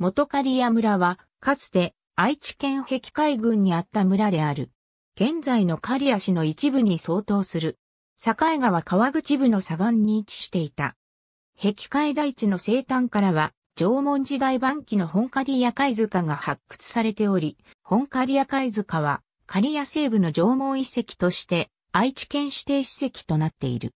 元刈谷村は、かつて愛知県壁海軍にあった村である。現在の刈谷市の一部に相当する。境川川口部の左岸に位置していた。壁海大地の西端からは、縄文時代晩期の本刈谷貝塚が発掘されており、本刈谷貝塚は、刈谷西部の縄文遺跡として、愛知県指定史跡となっている。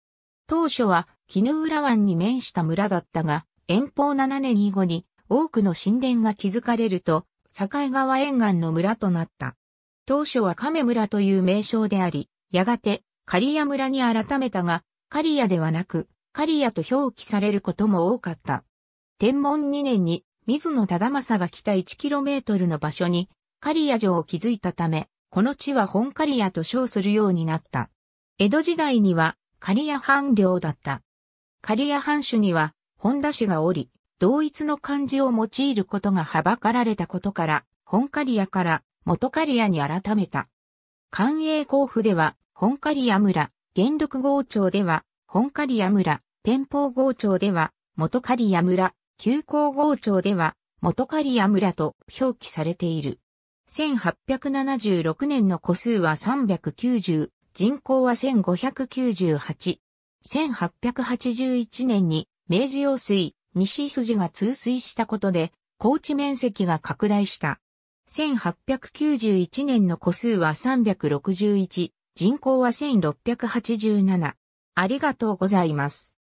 当初は、絹浦湾に面した村だったが、遠方7年以後に多くの神殿が築かれると、境川沿岸の村となった。当初は亀村という名称であり、やがて、刈谷村に改めたが、刈谷ではなく、刈谷と表記されることも多かった。天文2年に、水野忠政が来た 1km の場所に、刈谷城を築いたため、この地は本刈谷と称するようになった。江戸時代には、刈谷藩領だった。刈谷藩主には、本田氏がおり、同一の漢字を用いることがはばかられたことから、本カリアから元カリアに改めた。官営甲府では、本カリア村、元禄郷町では、本カリア村、天保郷町では、元カリア村、旧港郷町では、元カリア村と表記されている。1876年の個数は390、人口は1598。1881年に明治用水、西筋が通水したことで、高地面積が拡大した。1891年の個数は361、人口は1687。ありがとうございます。